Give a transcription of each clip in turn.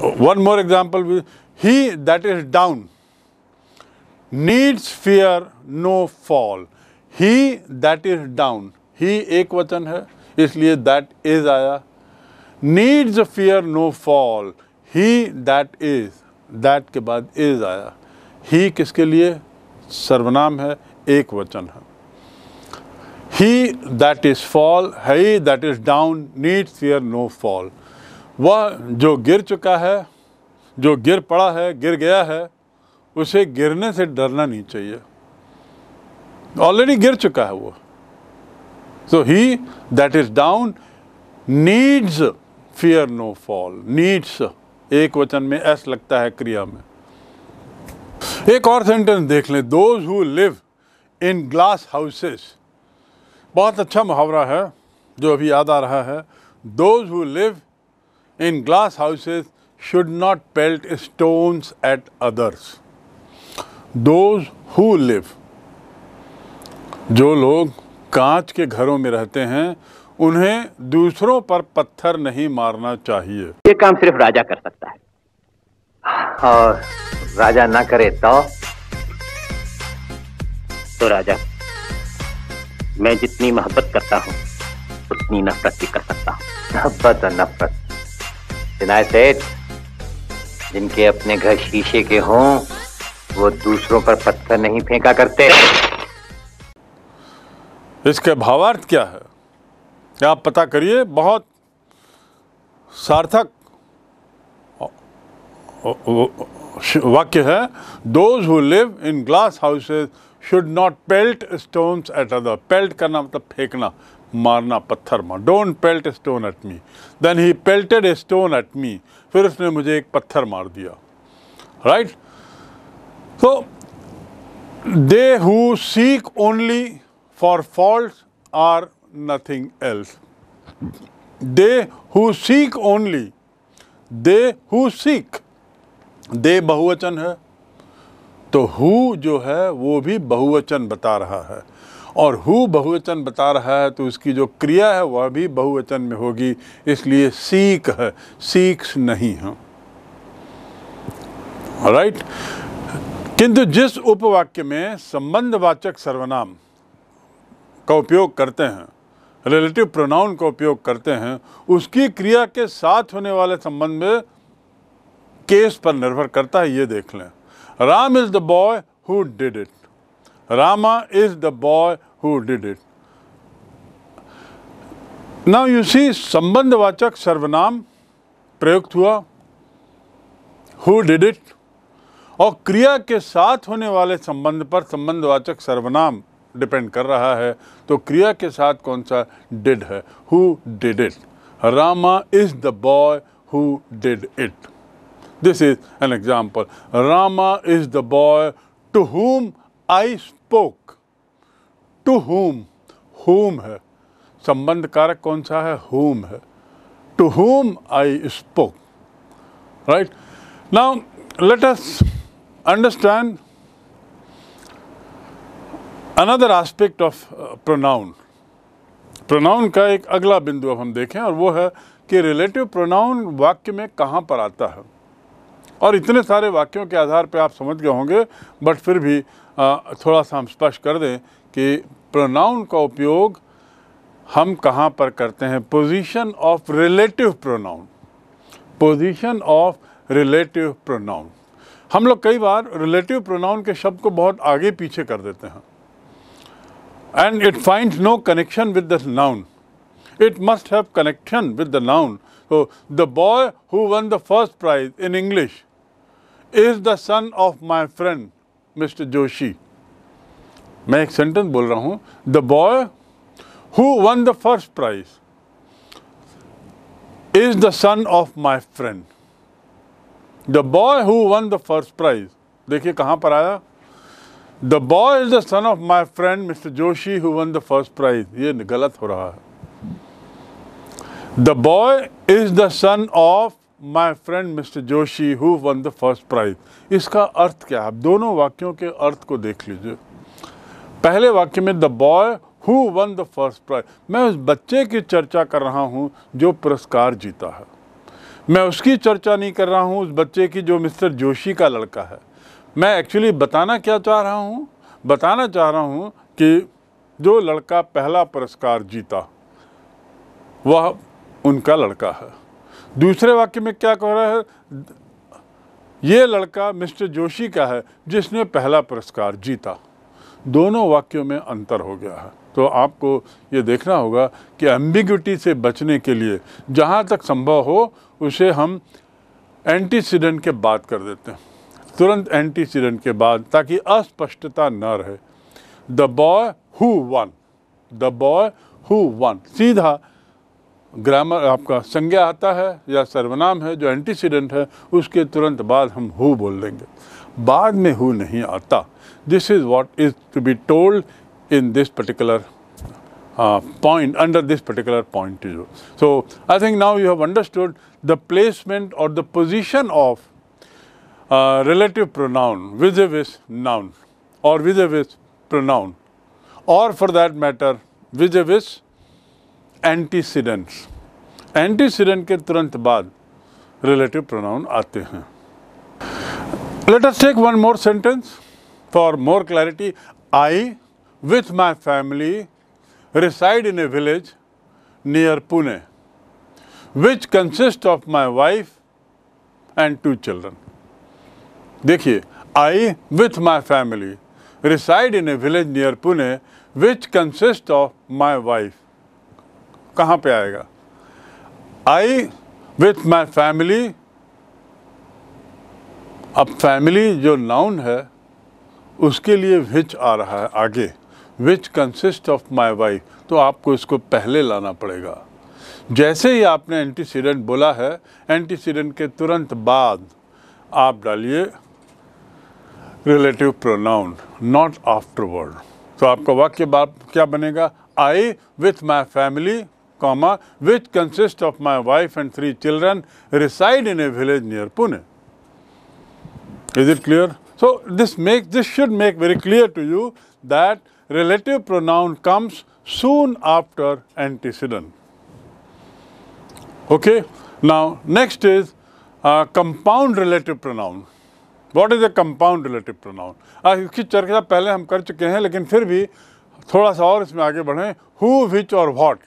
one more example, he that is down needs fear no fall. He that is down, he ek vachan hai isliye that is aaya needs fear no fall. He that is, that ke baad is aaya he kiske liye सर्वनाम है एक वचन है he that is fall he that is down needs fear no fall वह जो गिर चुका है जो गिर पड़ा है गिर गया है उसे गिरने से डरना नहीं चाहिए ऑलरेडी गिर चुका है वो so he that is down needs fear no fall needs एक वचन में एस लगता है क्रिया में एक और सेंटेंस देख लें those who live in glass houses बहुत अच्छा मुहावरा है जो अभी याद आ रहा है those who live in glass houses should not pelt stones at others. Those who live जो लोग कांच के घरों में रहते हैं उन्हें दूसरों पर पत्थर नहीं मारना चाहिए ये काम सिर्फ राजा कर सकता है और राजा ना करे तो तो राजा मैं जितनी मोहब्बत करता हूँ उतनी नफरत भी कर सकता हूँ मोहब्बत और नफरत सिनाए सेठ जिनके अपने घर शीशे के हों वो दूसरों पर पत्थर नहीं फेंका करते इसके भावार्थ क्या है आप पता करिए बहुत सार्थक वाक्य है those who live in glass houses should not pelt stones at other pelt करना मतलब फेंकना मारना पत्थर मार don't pelt stone at me then he pelted a stone at me फिर उसने मुझे एक पत्थर मार दिया राइट तो they who seek only for fault are nothing else they who seek only they who seek they बहुवचन है तो हु जो है वो भी बहुवचन बता रहा है और हु बहुवचन बता रहा है तो उसकी जो क्रिया है वह भी बहुवचन में होगी इसलिए सीख है सीख्स नहीं है राइट किंतु जिस उपवाक्य में संबंधवाचक सर्वनाम का उपयोग करते हैं रिलेटिव प्रोनाउन का उपयोग करते हैं उसकी क्रिया के साथ होने वाले संबंध में केस पर निर्भर करता है ये देख लें Ram is the boy who did it Rama is the boy who did it. Now you see संबंधवाचक सर्वनाम प्रयुक्त हुआ हु डिड इट और क्रिया के साथ होने वाले संबंध पर संबंधवाचक सर्वनाम डिपेंड कर रहा है तो क्रिया के साथ कौन सा डिड है who did it Rama is the boy who did it this is an example Rama is the boy to whom I spoke to whom whom है संबंध कारक कौन सा है होम है to whom I spoke right now let us understand another aspect of uh, pronoun pronoun का एक अगला बिंदु अब हम देखें और वो है कि रिलेटिव प्रोनाउन वाक्य में कहाँ पर आता है और इतने सारे वाक्यों के आधार पर आप समझ गए होंगे बट फिर भी थोड़ा सा हम स्पष्ट कर दें कि प्रोनाउन का उपयोग हम कहाँ पर करते हैं position of relative pronoun position of relative pronoun हम लोग कई बार रिलेटिव प्रोनाउन के शब्द को बहुत आगे पीछे कर देते हैं and it find no connection with the noun it must have connection with the noun so the boy who won the first prize in English is the son of my friend mister Joshi मैं एक sentence बोल रहा हूँ the boy who won the first prize is the son of my friend the boy who won the first prize देखिए कहाँ पर आया the boy is the son of my friend mister Joshi who won the first prize ये गलत हो रहा है the boy is the son of my friend mister Joshi who won the first prize इसका अर्थ क्या है आप दोनों वाक्यों के अर्थ को देख लीजिए पहले वाक्य में the boy who won the first prize मैं उस बच्चे की चर्चा कर रहा हूँ जो पुरस्कार जीता है मैं उसकी चर्चा नहीं कर रहा हूँ उस बच्चे की जो मिस्टर जोशी का लड़का है मैं एक्चुअली बताना क्या चाह रहा हूँ बताना चाह रहा हूँ कि जो लड़का पहला पुरस्कार जीता वह उनका लड़का है दूसरे वाक्य में क्या कह रहा है ये लड़का मिस्टर जोशी का है जिसने पहला पुरस्कार जीता दोनों वाक्यों में अंतर हो गया है तो आपको ये देखना होगा कि एम्बिग्यूटी से बचने के लिए जहाँ तक संभव हो उसे हम एंटीसीडेंट के बाद कर देते हैं तुरंत एंटीसीडेंट के बाद ताकि अस्पष्टता न रहे the boy who won the boy who won सीधा ग्रामर आपका संज्ञा आता है या सर्वनाम है जो एंटीसीडेंट है उसके तुरंत बाद हम हु बोल देंगे बाद में हु नहीं आता this is what is to be told in this particular point under this particular point is so I think now you have understood the placement और the position of relative pronoun vis a vis noun और vis a vis pronoun और for that matter vis a vis antecedents antecedent के तुरंत बाद relative pronoun आते हैं let's take one more sentence for more clarity I with my family reside in a village near Pune which consist of my wife and two children देखिए I with my family reside in a village near Pune which consist of my wife कहाँ पे आएगा I with my family अब family जो noun है उसके लिए which आ रहा है आगे which consist of my wife तो आपको इसको पहले लाना पड़ेगा जैसे ही आपने एंटीसीडेंट बोला है एंटीसीडेंट के तुरंत बाद आप डालिए relative pronoun not after word तो आपका वाक्य बाप क्या बनेगा I with my family comma, which consists of my wife and three children, reside in a village near Pune. Is it clear? So, this make this should make very clear to you that relative pronoun comes soon after antecedent. Okay. Now, next is uh, compound relative pronoun. What is a compound relative pronoun? आज इसकी चर्चा पहले हम कर चुके हैं लेकिन फिर भी थोड़ा सा और इसमें आगे बढ़ें हु विच और व्हाट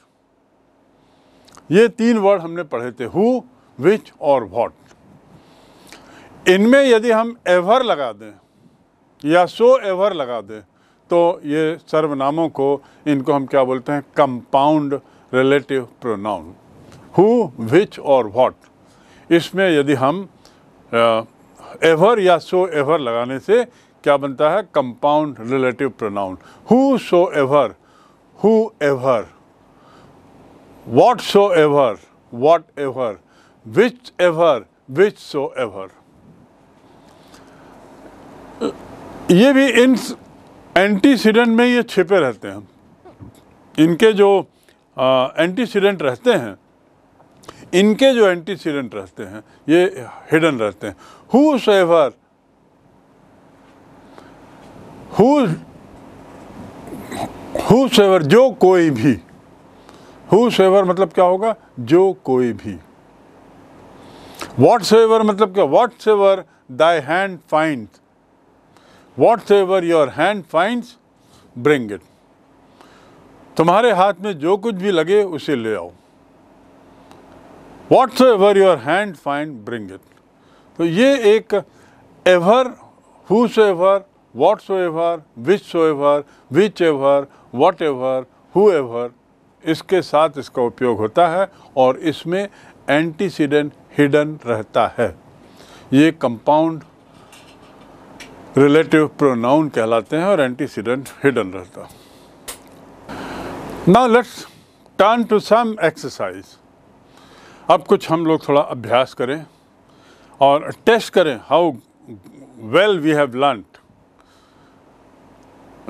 ये तीन वर्ड हमने पढ़े थे हु विच और वॉट इनमें यदि हम एवर लगा दें या सो एवर लगा दें तो ये सर्वनामों को इनको हम क्या बोलते हैं compound relative pronoun who which और वॉट इसमें यदि हम एवर या सो एवर लगाने से क्या बनता है compound relative pronoun who so ever who ever so ever ever which ever which so ever ये भी इन एंटीसीडेंट में ये छिपे रहते हैं इनके जो एंटीसीडेंट रहते हैं इनके जो एंटीसीडेंट रहते हैं ये हिडन रहते हैं हु एवर हु जो कोई भी हुवर मतलब क्या होगा जो कोई भी वॉट सेवर मतलब क्या whatsoever thy hand find whatsoever your hand find bring it तुम्हारे हाथ में जो कुछ भी लगे उसे ले आओ whatsoever your hand find bring it तो ये एक ever who what so ever which so ever which ever what ever who ever इसके साथ इसका उपयोग होता है और इसमें एंटीसीडेंट हिडन रहता है ये कंपाउंड रिलेटिव प्रोनाउन कहलाते हैं और एंटीसीडेंट हिडन रहता now let's turn to some exercise अब कुछ हम लोग थोड़ा अभ्यास करें और टेस्ट करें how well we have learn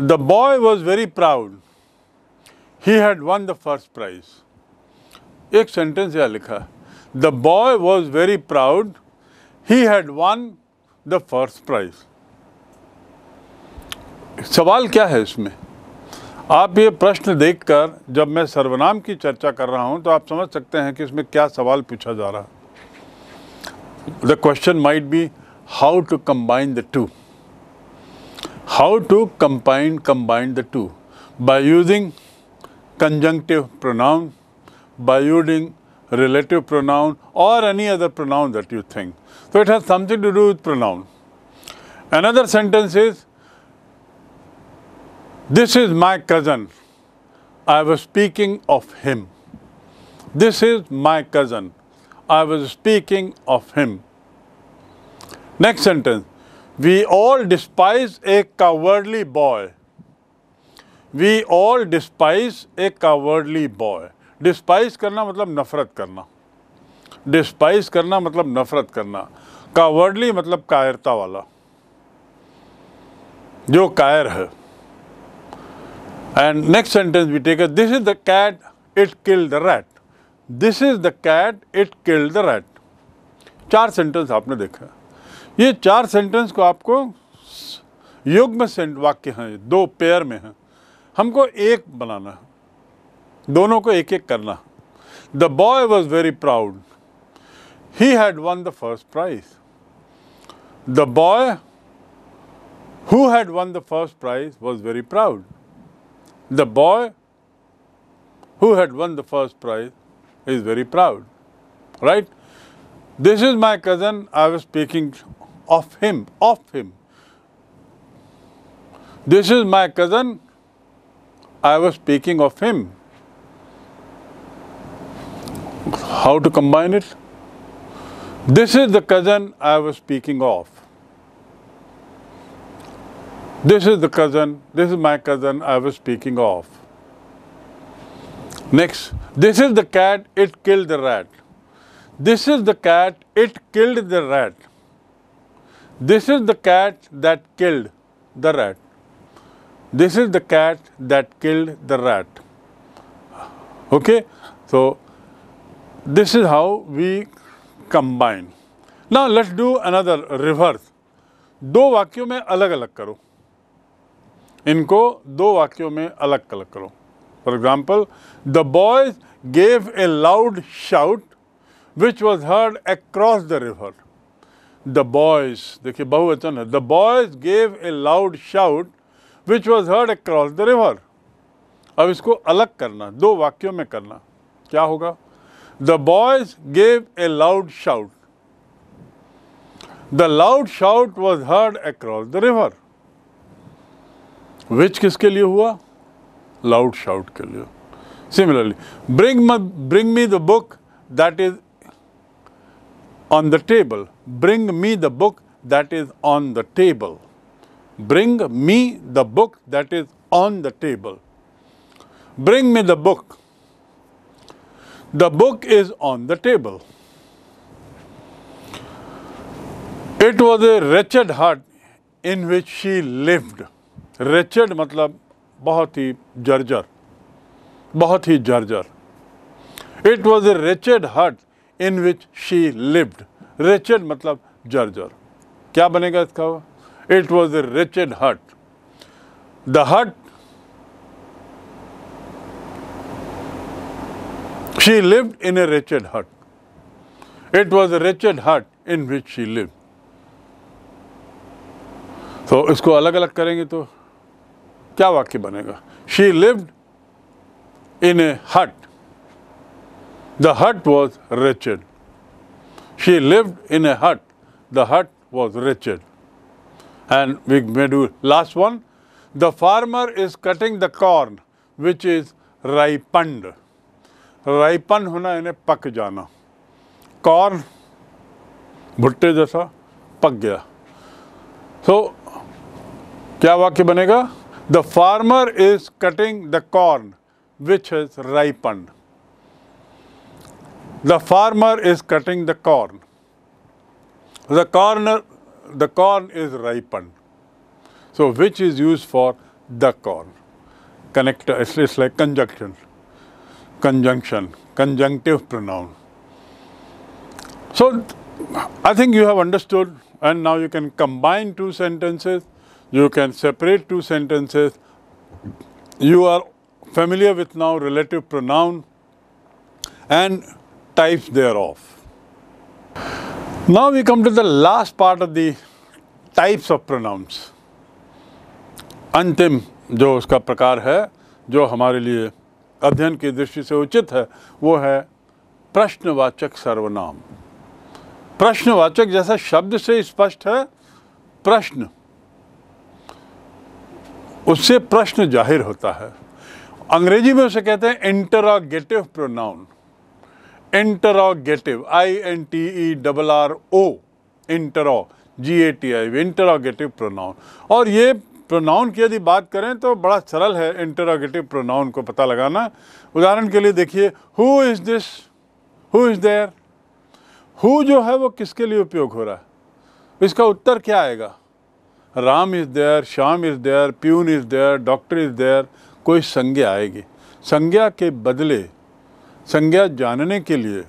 the boy was very proud he had won the first prize एक सेंटेंस यहाँ लिखा the boy was very proud he had won the first prize सवाल क्या है इसमें आप ये प्रश्न देखकर जब मैं सर्वनाम की चर्चा कर रहा हूँ तो आप समझ सकते हैं कि इसमें क्या सवाल पूछा जा रहा the question might be how to combine the two how to combine combine the two by using conjunctive pronoun by using relative pronoun or any other pronoun that you think. So it has something to do with pronoun. Another sentence is, this is my cousin. I was speaking of him. This is my cousin. I was speaking of him. Next sentence. We all despise a cowardly boy. We all despise a cowardly boy despise करना मतलब नफ़रत करना despise करना मतलब नफ़रत करना cowardly मतलब कायरता वाला जो कायर है and next sentence we take this is the cat it kill the rat this is the cat it kill the rat चार सेंटेंस आपने देखा ये चार सेंटेंस को आपको युग में वाक्य हैं दो पेयर में हैं हमको एक बनाना दोनों को एक एक करना the boy was very proud he had won the first prize the boy who had won the first prize was very proud the boy who had won the first prize is very proud right this is my cousin I was speaking of him of him this is my cousin I was speaking of him. How to combine it? This is the cousin I was speaking of. This is the cousin, this is my cousin I was speaking of. Next, this is the cat, it killed the rat. This is the cat, it killed the rat. This is the cat that killed the rat this is the cat that killed the rat okay so this is how we combine now let's do another reverse do vakyo mein alag alag karo inko do vakyo mein alag alag karo for example the boys gave a loud shout which was heard across the river the boys dekhiye bahuvachan the boys gave a loud shout which was heard across the river अब इसको अलग करना दो वाक्यों में करना क्या होगा the boys gave a loud shout the loud shout was heard across the river which किसके लिए हुआ लाउड शाउट के लिए similarly bring bring me the book that is on the table bring me the book that is on the table Bring me the book that is on the table. Bring me the book. The book is on the table. It was a wretched hut in which she lived. Wretched matlab बहुत ही जर्जर बहुत ही जर्जर it was a wretched hut in which she lived wretched मतलब जर्जर क्या बनेगा इसका हुआ? It was a wretched hut. The hut she lived in a wretched hut. It was a wretched hut in which she lived. So isko alag alag karenge to kya vakya banega? She lived in a hut. The hut was wretched. She lived in a hut. The hut was wretched. and we may do last one. The farmer is cutting the corn which is ripened. Ripen होना यानी पक जाना corn भुट्टे जैसा पक गया सो so, क्या वाक्य बनेगा the farmer is cutting the corn which is ripen the farmer is cutting the corn the corner the corn is ripened. So, which is used for the corn? Connector, it's, it's like conjunction, conjunction, conjunctive pronoun. So, I think you have understood and now you can combine two sentences, you can separate two sentences. You are familiar with now relative pronoun and types thereof. Now we come to the last part of the types of pronouns. अंतिम जो उसका प्रकार है जो हमारे लिए अध्ययन की दृष्टि से उचित है वो है प्रश्नवाचक सर्वनाम प्रश्नवाचक जैसा शब्द से स्पष्ट है प्रश्न उससे प्रश्न जाहिर होता है अंग्रेजी में उसे कहते हैं interrogative pronoun interrogative I N T E double R O intero G A T I interrogative pronoun और ये प्रोनाउन की यदि बात करें तो बड़ा सरल है इंटरोगेटिव प्रोनाउन को पता लगाना उदाहरण के लिए देखिए who is this who is there who जो है वो किसके लिए उपयोग हो रहा है इसका उत्तर क्या आएगा Ram is there Shyam is there peon is there doctor is there कोई संज्ञा आएगी संज्ञा के बदले संज्ञा जानने के लिए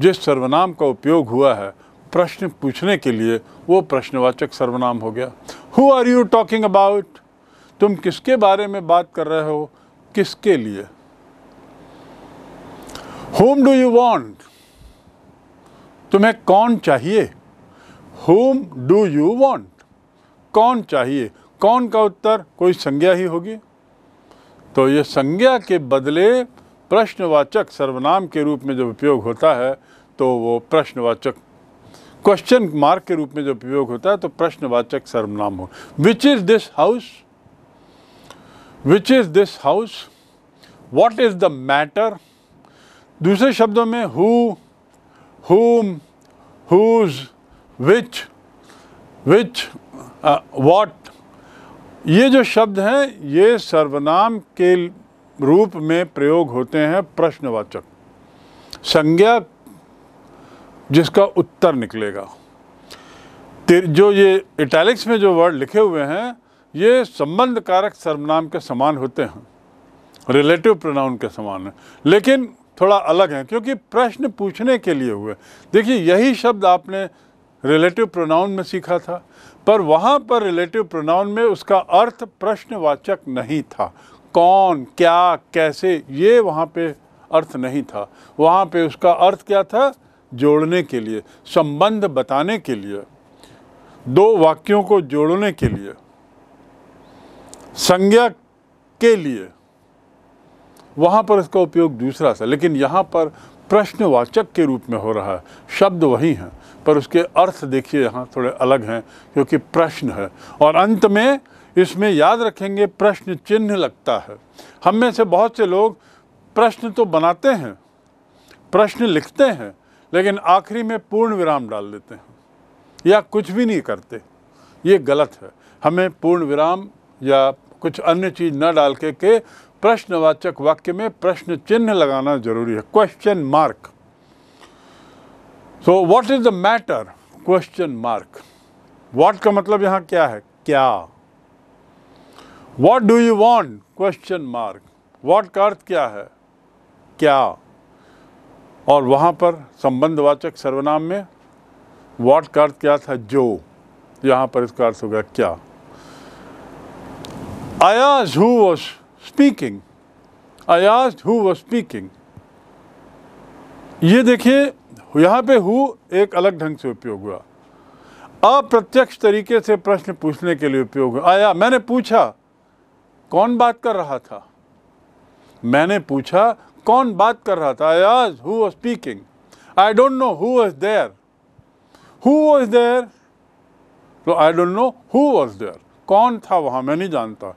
जिस सर्वनाम का उपयोग हुआ है प्रश्न पूछने के लिए वो प्रश्नवाचक सर्वनाम हो गया who are you talking about तुम किसके बारे में बात कर रहे हो किसके लिए होम डू यू वॉन्ट तुम्हें कौन चाहिए होम डू यू वॉन्ट कौन चाहिए कौन का उत्तर कोई संज्ञा ही होगी तो ये संज्ञा के बदले प्रश्नवाचक सर्वनाम के रूप में जब उपयोग होता है तो वो प्रश्नवाचक क्वेश्चन मार्क के रूप में जब उपयोग होता है तो प्रश्नवाचक सर्वनाम हो which is this house which is this house what is the matter दूसरे शब्दों में हु हुम हुज विच विच वॉट ये जो शब्द हैं ये सर्वनाम के रूप में प्रयोग होते हैं प्रश्नवाचक संज्ञा जिसका उत्तर निकलेगा जो ये इटैलिक्स में जो वर्ड लिखे हुए हैं ये संबंध कारक सर्वनाम के समान होते हैं रिलेटिव प्रोनाउन के समान है लेकिन थोड़ा अलग है क्योंकि प्रश्न पूछने के लिए हुए देखिए यही शब्द आपने रिलेटिव प्रोनाउन में सीखा था पर वहाँ पर रिलेटिव प्रोनाउन में उसका अर्थ प्रश्नवाचक नहीं था कौन क्या कैसे ये वहाँ पे अर्थ नहीं था वहाँ पे उसका अर्थ क्या था जोड़ने के लिए संबंध बताने के लिए दो वाक्यों को जोड़ने के लिए संज्ञा के लिए वहाँ पर इसका उपयोग दूसरा सा लेकिन यहाँ पर प्रश्नवाचक के रूप में हो रहा है शब्द वही हैं पर उसके अर्थ देखिए यहाँ थोड़े अलग हैं क्योंकि प्रश्न है और अंत में इसमें याद रखेंगे प्रश्न चिन्ह लगता है हम में से बहुत से लोग प्रश्न तो बनाते हैं प्रश्न लिखते हैं लेकिन आखिरी में पूर्ण विराम डाल देते हैं या कुछ भी नहीं करते ये गलत है हमें पूर्ण विराम या कुछ अन्य चीज़ न डाल के के प्रश्नवाचक वाक्य में प्रश्न चिन्ह लगाना जरूरी है question mark so what is the matter question mark what का मतलब यहाँ क्या है क्या what do you want question mark what का अर्थ क्या है क्या और वहाँ पर संबंधवाचक सर्वनाम में वॉट का अर्थ क्या था जो यहाँ पर इसका अर्थ हो गया क्या Ayaz who was speaking Ayaz who was speaking ये देखिए यहाँ पे हु एक अलग ढंग से उपयोग हुआ अप्रत्यक्ष तरीके से प्रश्न पूछने के लिए उपयोग हुआ आया मैंने पूछा कौन बात कर रहा था मैंने पूछा कौन बात कर रहा था Ayaz who was speaking I don't know who was there who was there तो I don't know who was there कौन था वहाँ मैं नहीं जानता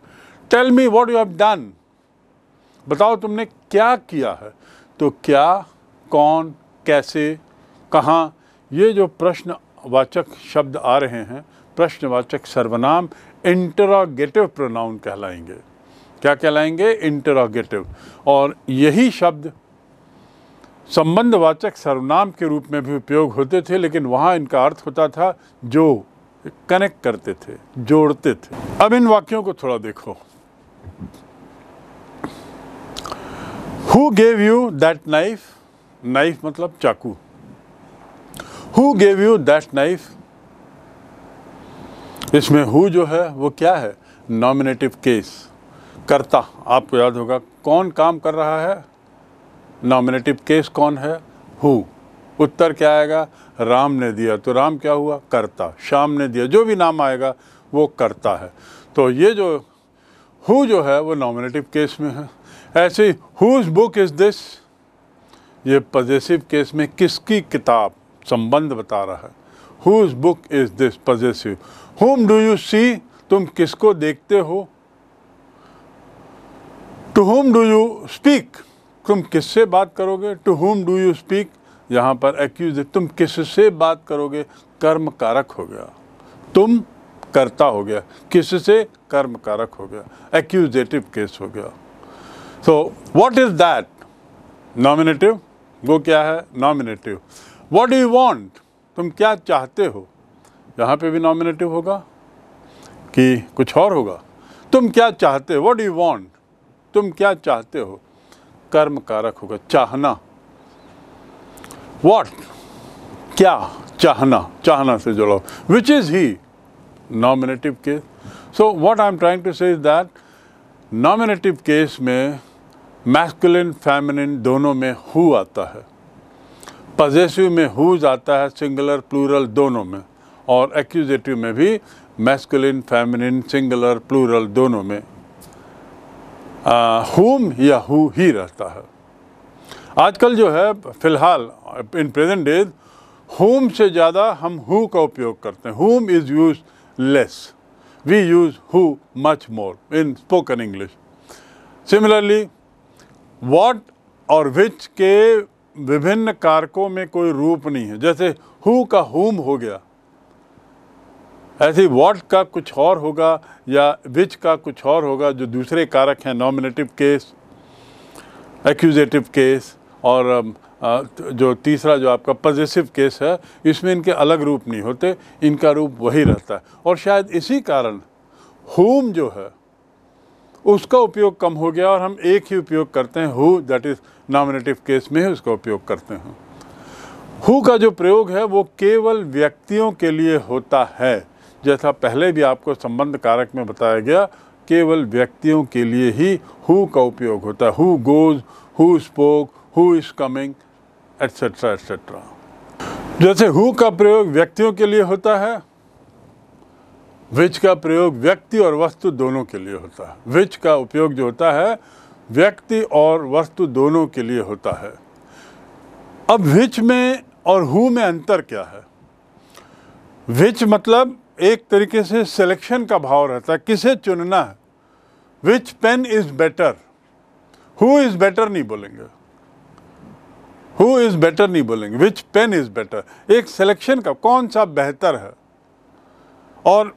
tell me what you have done बताओ तुमने क्या किया है तो क्या कौन कैसे कहाँ ये जो प्रश्नवाचक शब्द आ रहे हैं प्रश्नवाचक सर्वनाम इंटरागेटिव प्रोनाउन कहलाएंगे क्या कहलाएंगे इंटरागेटिव और यही शब्द संबंधवाचक सर्वनाम के रूप में भी उपयोग होते थे लेकिन वहाँ इनका अर्थ होता था जो कनेक्ट करते थे जोड़ते थे अब इन वाक्यों को थोड़ा देखो who gave you that knife knife मतलब चाकू who gave you that knife इसमें हु जो है वो क्या है नॉमिनेटिव केस करता आपको याद होगा कौन काम कर रहा है नॉमिनेटिव केस कौन है हु उत्तर क्या आएगा राम ने दिया तो राम क्या हुआ करता शाम ने दिया जो भी नाम आएगा वो करता है तो ये जो हु जो है वो नॉमिनेटिव केस में है ऐसे ही हुज बुक इज़ दिस ये पजेसिव केस में किसकी किताब संबंध बता रहा है whose book is this possessive whom do you see तुम किसको देखते हो to whom do you speak तुम किससे बात करोगे to whom do you speak यहाँ पर एक्यूज तुम किससे बात करोगे कर्म कारक हो गया तुम करता हो गया किससे कर्म कारक हो गया एक्यूजेटिव केस हो गया so what is that nominative वो क्या है nominative what do you want तुम क्या चाहते हो यहाँ पे भी नॉमिनेटिव होगा कि कुछ और होगा तुम क्या चाहते हो वट यू वॉन्ट तुम क्या चाहते हो कर्म कारक होगा चाहना वॉट क्या चाहना चाहना से जुड़ा which is he nominative case so what I am trying to say is that nominative case में मैस्कुलिन फैमिनिन दोनों में हु आता है पजेसिव में हुज आता है सिंगुलर प्लूरल दोनों में और एक्यूजेटिव में भी मैस्कुलिन फेमिनिन सिंगुलर प्लूरल दोनों में हुम या हु ही रहता है आजकल जो है फ़िलहाल इन प्रेजेंट डेज होम से ज़्यादा हम हु का उपयोग करते हैं whom is useless we use who much more in spoken English similarly what और विच के विभिन्न कारकों में कोई रूप नहीं है जैसे हु का होम हो गया ऐसे वॉट का कुछ और होगा या विच का कुछ और होगा जो दूसरे कारक हैं नॉमिनेटिव केस एक्यूजेटिव केस और जो तीसरा जो आपका पॉजिटिव केस है इसमें इनके अलग रूप नहीं होते इनका रूप वही रहता है और शायद इसी कारण होम जो है उसका उपयोग कम हो गया और हम एक ही उपयोग करते हैं who that is nominative case में ही उसका उपयोग करते हैं हु का जो प्रयोग है वो केवल व्यक्तियों के लिए होता है जैसा पहले भी आपको संबंध कारक में बताया गया केवल व्यक्तियों के लिए ही हु का उपयोग होता है who goes who spoke who is coming etcetera etcetera जैसे हु का प्रयोग व्यक्तियों के लिए होता है विच का प्रयोग व्यक्ति और वस्तु दोनों के लिए होता है विच का उपयोग जो होता है व्यक्ति और वस्तु दोनों के लिए होता है अब विच में और हु में अंतर क्या है विच मतलब एक तरीके से सिलेक्शन का भाव रहता है किसे चुनना है which pen is better who is better नहीं बोलेंगे हु इज़ बेटर नहीं बोलेंगे विच पेन इज़ बेटर एक सिलेक्शन का कौन सा बेहतर है और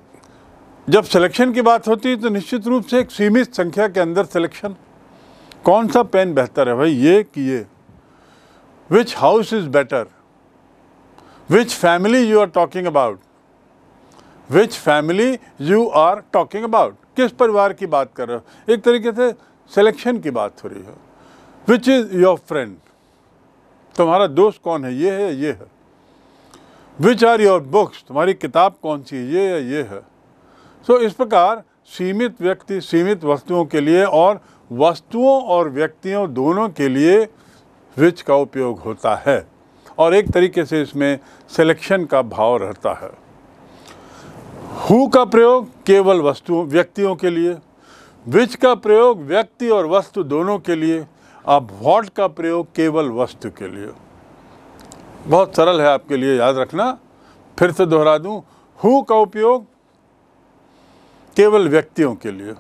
जब सिलेक्शन की बात होती है तो निश्चित रूप से एक सीमित संख्या के अंदर सिलेक्शन कौन सा पेन बेहतर है भाई ये कि ये which house is better which family you are talking about which family you are talking about किस परिवार की बात कर रहे हो एक तरीके से सिलेक्शन की बात हो रही है विच इज़ योर फ्रेंड तुम्हारा दोस्त कौन है ये है ये है विच आर योर बुक्स तुम्हारी किताब कौन सी है ये है ये है सो so, इस प्रकार सीमित व्यक्ति सीमित वस्तुओं के लिए और वस्तुओं और व्यक्तियों दोनों के लिए विच का उपयोग होता है और एक तरीके से इसमें सिलेक्शन का भाव रहता है हु का प्रयोग केवल वस्तुओं व्यक्तियों के लिए विच का प्रयोग व्यक्ति और वस्तु दोनों के लिए अब वॉट का प्रयोग केवल वस्तु के लिए बहुत सरल है आपके लिए याद रखना फिर से दोहरा दूं हु का उपयोग केवल व्यक्तियों के लिए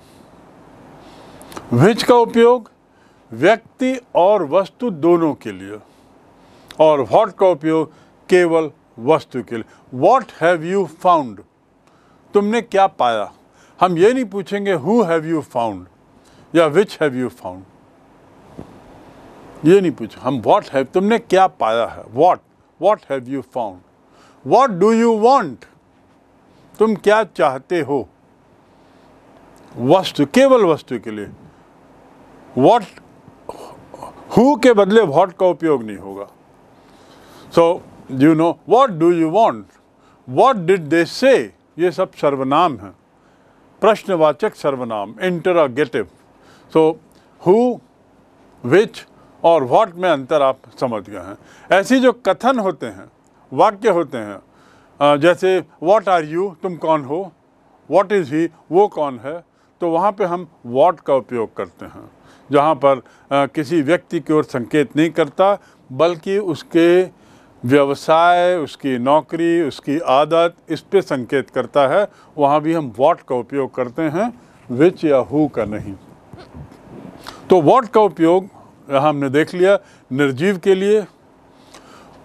विच का उपयोग व्यक्ति और वस्तु दोनों के लिए और वॉट का उपयोग केवल वस्तु के लिए वॉट हैव यू फाउंड तुमने क्या पाया हम ये नहीं पूछेंगे हु हैव यू फाउंड या विच हैव यू फाउंड ये नहीं पूछ हम वॉट हैव तुमने क्या पाया है what what have you found what do you want तुम क्या चाहते हो वस्तु केवल वस्तु के लिए वॉट हु के बदले वॉट का उपयोग नहीं होगा so you know what do you want what did they say ये सब सर्वनाम हैं प्रश्नवाचक सर्वनाम इंटरागेटिव सो हु विच और व्हाट में अंतर आप समझ गए हैं ऐसी जो कथन होते हैं वाक्य होते हैं जैसे व्हाट आर यू तुम कौन हो व्हाट इज़ ही वो कौन है तो वहाँ पे हम व्हाट का उपयोग करते हैं जहाँ पर किसी व्यक्ति की ओर संकेत नहीं करता बल्कि उसके व्यवसाय उसकी नौकरी उसकी आदत इस पे संकेत करता है वहाँ भी हम वॉट का उपयोग करते हैं विच या हु का नहीं तो वॉट का उपयोग हमने देख लिया निर्जीव के लिए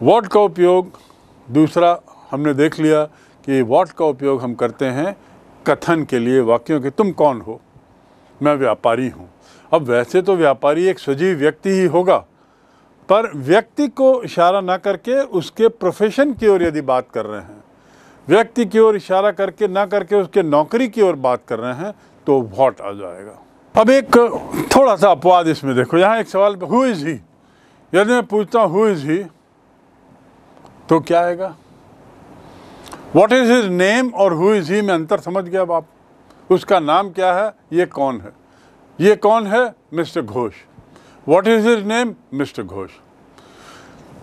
वॉट का उपयोग दूसरा हमने देख लिया कि वॉट का उपयोग हम करते हैं कथन के लिए वाक्यों के तुम कौन हो मैं व्यापारी हूँ अब वैसे तो व्यापारी एक सजीव व्यक्ति ही होगा पर व्यक्ति को इशारा ना करके उसके प्रोफेशन की ओर यदि बात कर रहे हैं व्यक्ति की ओर इशारा करके ना करके उसके नौकरी की ओर बात कर रहे हैं तो वॉट आ जाएगा अब एक थोड़ा सा अपवाद इसमें देखो यहाँ एक सवाल हु इज़ ही यदि मैं पूछता हूँ हु इज़ ही तो क्या आएगा वॉट इज़ हिज नेम और हु इज़ ही में अंतर समझ गया अब आप उसका नाम क्या है ये कौन है ये कौन है mister Ghosh what is his name mister Ghosh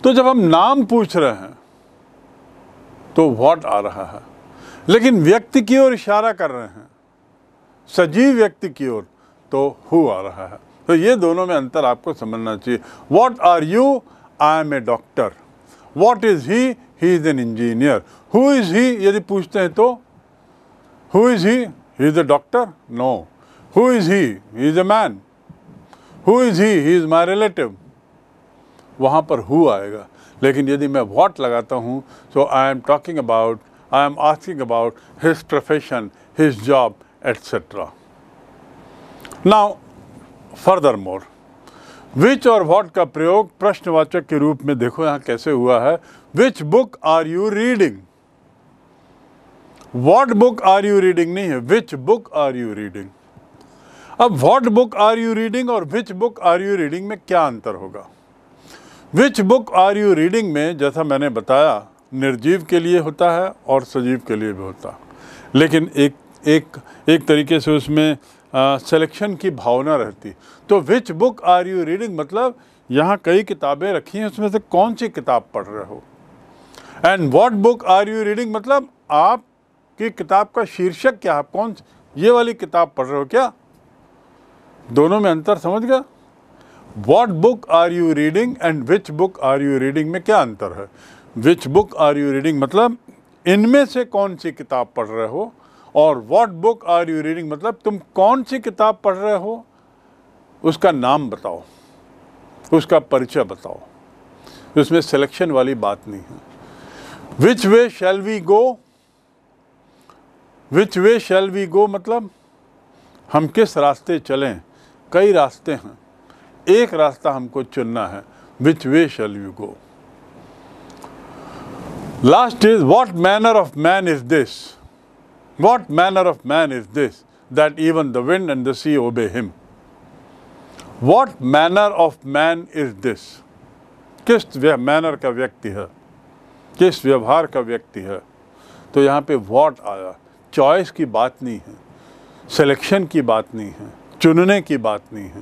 तो जब हम नाम पूछ रहे हैं तो वॉट आ रहा है लेकिन व्यक्ति की ओर इशारा कर रहे हैं सजीव व्यक्ति की ओर तो हु आ रहा है तो ये दोनों में अंतर आपको समझना चाहिए what are you I am a doctor what is he he is an engineer who is he यदि पूछते हैं तो who is he is a doctor no who is he is a man who is he he is my relative वहाँ पर who आएगा लेकिन यदि मैं वॉट लगाता हूँ so I am talking about I am asking about his profession his job etcetera now furthermore which और what का प्रयोग प्रश्नवाचक के रूप में देखो यहाँ कैसे हुआ है which book are you reading what book are you reading नहीं है which book are you reading अब what book are you reading और which book are you reading में क्या अंतर होगा which book are you reading में जैसा मैंने बताया निर्जीव के लिए होता है और सजीव के लिए भी होता लेकिन एक एक एक तरीके से उसमें सिलेक्शन की भावना रहती तो which book are you reading मतलब यहाँ कई किताबें रखी हैं उसमें से कौन सी किताब पढ़ रहे हो and what book are you reading मतलब आप की किताब का शीर्षक क्या है कौन ये वाली किताब पढ़ रहे हो क्या दोनों में अंतर समझ गया what book are you reading and which book are you reading में क्या अंतर है which book are you reading मतलब इनमें से कौन सी किताब पढ़ रहे हो और what book are you reading मतलब तुम कौन सी किताब पढ़ रहे हो उसका नाम बताओ उसका परिचय बताओ उसमें सिलेक्शन वाली बात नहीं है which way shall we go which way shall we go मतलब हम किस रास्ते चलें कई रास्ते हैं एक रास्ता हमको चुनना है which way shall you go last is what manner of man is this what manner of man is this that even the wind and the sea obey him what manner of man is this किस manner का व्यक्ति है किस व्यवहार का व्यक्ति है तो यहाँ पे वॉट आया चॉइस की बात नहीं है सिलेक्शन की बात नहीं है चुनने की बात नहीं है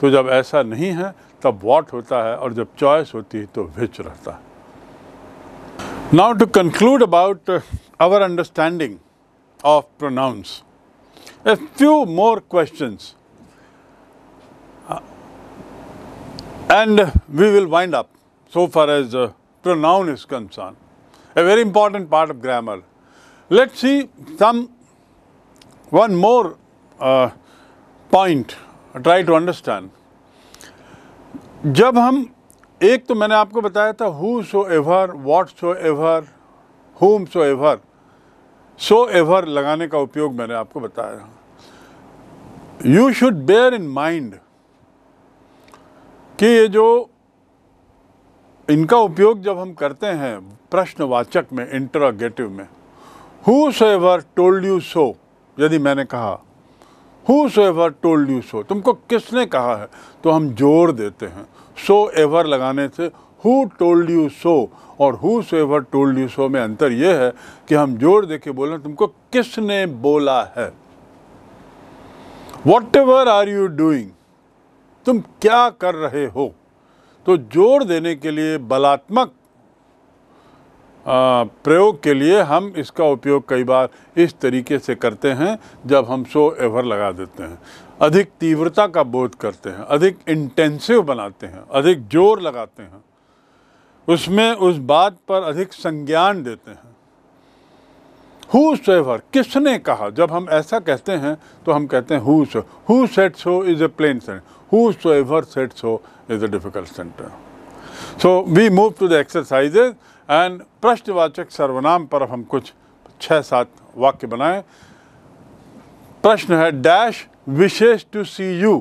तो जब ऐसा नहीं है तब वॉट होता है और जब चॉइस होती है तो विच रहता है now to conclude about our understanding of pronouns a few more question and we will wind up so far as pronoun is concern a very important part of grammar let see some one more point try to understand जब हम एक तो मैंने आपको बताया था who so whosoever what so whatsoever so ever so ever लगाने का उपयोग मैंने आपको बताया you should bear in mind कि ये जो इनका उपयोग जब हम करते हैं प्रश्नवाचक में इंटरोगेटिव में who so whosoever told you so यदि मैंने कहा who so whosoever told you so तुमको किसने कहा है तो हम जोर देते हैं सो एवर लगाने से हु टोल्ड यू सो और who so whosoever told you so में अंतर यह है कि हम जोर दे के बोले तुमको किसने बोला है whatever are you doing तुम क्या कर रहे हो तो जोर देने के लिए बलात्मक प्रयोग के लिए हम इसका उपयोग कई बार इस तरीके से करते हैं जब हम सो एवर लगा देते हैं अधिक तीव्रता का बोध करते हैं अधिक इंटेंसिव बनाते हैं अधिक जोर लगाते हैं उसमें उस बात पर अधिक संज्ञान देते हैं हु सेवर किसने कहा जब हम ऐसा कहते हैं तो हम कहते हैं who so who said so is a plain sentence who so whosoever said so is a difficult sentence so we move to the exercises and प्रश्नवाचक सर्वनाम पर हम कुछ छः सात वाक्य बनाए प्रश्न है dash wishes to see you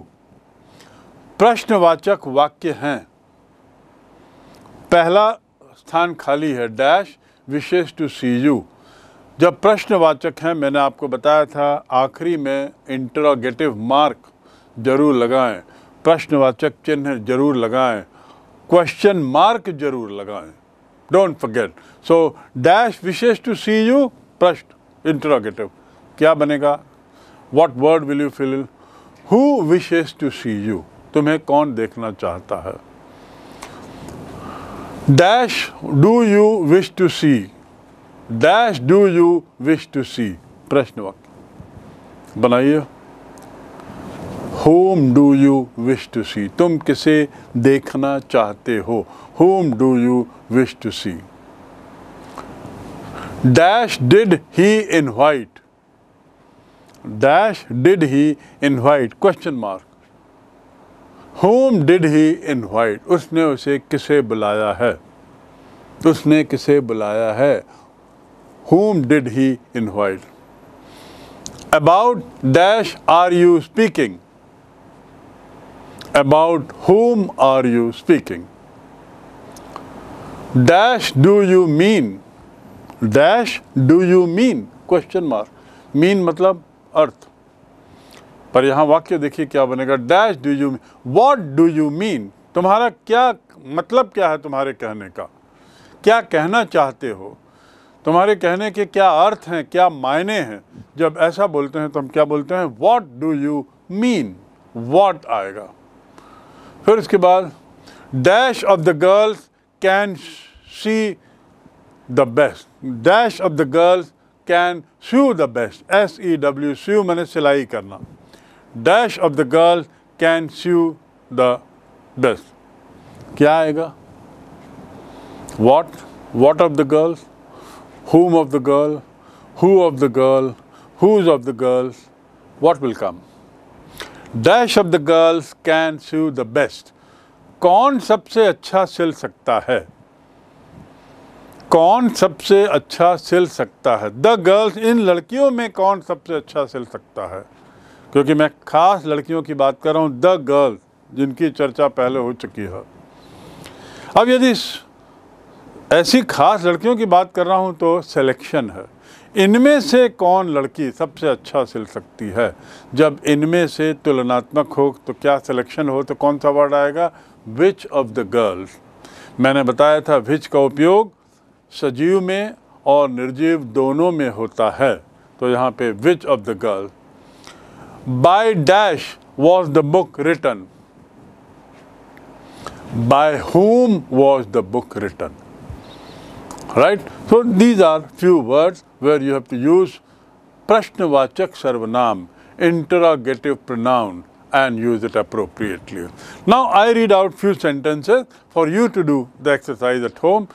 प्रश्नवाचक वाक्य हैं पहला स्थान खाली है dash wishes to see you जब प्रश्नवाचक हैं मैंने आपको बताया था आखिरी में इंटरोगेटिव मार्क जरूर लगाएं प्रश्नवाचक चिन्ह जरूर लगाएं क्वेश्चन मार्क जरूर लगाएं don't forget so dash wishes to see you प्रश्न इंटरोगेटिव क्या बनेगा what word will you feel who wishes to see you तुम्हें कौन देखना चाहता है dash do you wish to see dash do you wish to see प्रश्न वक्त बनाइए whom do you wish to see तुम किसे देखना चाहते हो whom do you wish to see dash did he invite dash did he invite question mark whom did he invite उसने उसे किसे बुलाया है उसने किसे बुलाया है whom did he invite about dash are you speaking about whom are you speaking? Dash do you mean? Dash do you mean? Question mark mean मतलब अर्थ पर यहाँ वाक्य देखिए क्या बनेगा dash do you mean what do you mean तुम्हारा क्या मतलब क्या है तुम्हारे कहने का क्या कहना चाहते हो तुम्हारे कहने के क्या अर्थ हैं क्या मायने हैं जब ऐसा बोलते हैं तो हम क्या बोलते हैं what do you mean what आएगा फिर उसके बाद dash of the girls can see the best dash of the girls can sew the best S E W sew मैंने सिलाई करना dash of the girl can sew the best क्या आएगा what what of the girls whom of the girl, who of the girl, whose of the girls, what will come? Dash of the girls can sew the best कौन सबसे अच्छा सिल सकता है कौन सबसे अच्छा सिल सकता है द गर्ल्स इन लड़कियों में कौन सबसे अच्छा सिल सकता है क्योंकि मैं ख़ास लड़कियों की बात कर रहा हूँ द गर्ल्स जिनकी चर्चा पहले हो चुकी है अब यदि ऐसी खास लड़कियों की बात कर रहा हूँ तो सिलेक्शन है इनमें से कौन लड़की सबसे अच्छा सिल सकती है जब इनमें से तुलनात्मक हो तो क्या सिलेक्शन हो तो कौन सा वर्ड आएगा विच ऑफ द गर्ल्स मैंने बताया था विच का उपयोग सजीव में और निर्जीव दोनों में होता है तो यहाँ पे which of the girl by dash was the book return by whom was the book return Right? So these are few words where you have to use Prashnavachak Sarvanam, interrogative pronoun and use it appropriately. Now I read out few sentences for you to do the exercise at home.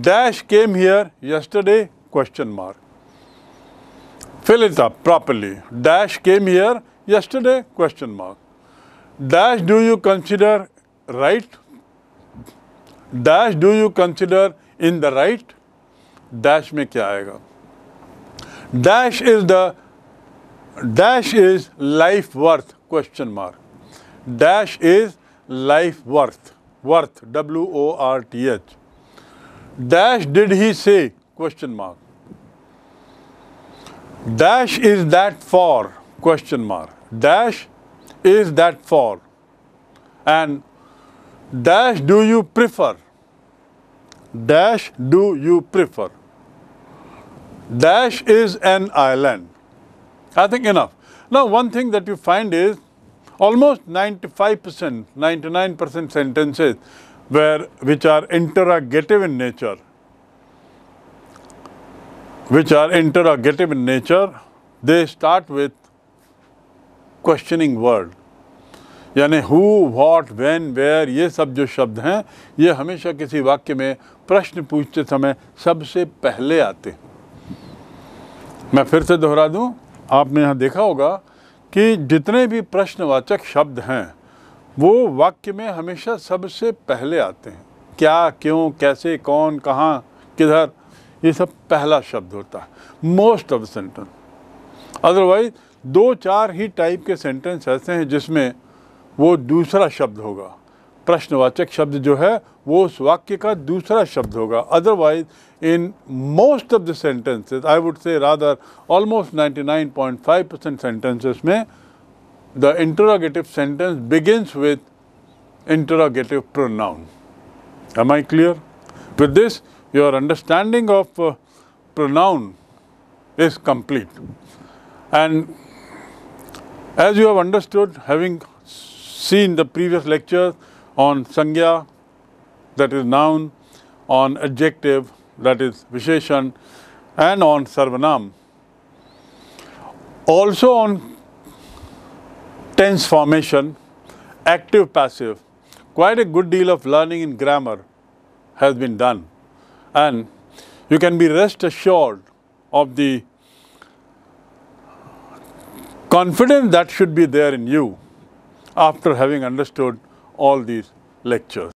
Dash came here yesterday, question mark. Fill it up properly. Dash came here yesterday, question mark. Dash do you consider right? Dash do you consider in the right? dash mein kya aega? Dash is the dash is life worth question mark. Dash is life worth worth W O R T H. Dash did he say question mark? Dash is that far question mark. Dash is that far and dash do you prefer? Dash do you prefer? dash is an island. I think enough. Now, one thing that you find is almost 95%, 99% sentences where which are interrogative in nature, which are interrogative in nature, they start with questioning word. यानी who what when where ये सब जो शब्द हैं ये हमेशा किसी वाक्य में प्रश्न पूछते समय सबसे पहले आते हैं मैं फिर से दोहरा दूं आपने यहाँ देखा होगा कि जितने भी प्रश्नवाचक शब्द हैं वो वाक्य में हमेशा सबसे पहले आते हैं क्या क्यों कैसे कौन कहाँ किधर ये सब पहला शब्द होता है मोस्ट ऑफ सेंटेंस अदरवाइज दो चार ही टाइप के सेंटेंस ऐसे हैं जिसमें वो दूसरा शब्द होगा प्रश्नवाचक शब्द जो है वो उस वाक्य का दूसरा शब्द होगा otherwise in most of the sentences I would say rather almost 99.5 percent sentences में the interrogative sentence begins with interrogative pronoun am I clear with this your understanding of pronoun is complete. And as you have understood, having seen the previous lectures on Sangya, that is noun, on adjective, that is Visheshan, and on Sarvanam. Also on tense formation, active passive, quite a good deal of learning in grammar has been done. And you can be rest assured of the confidence that should be there in you after having understood all these lectures.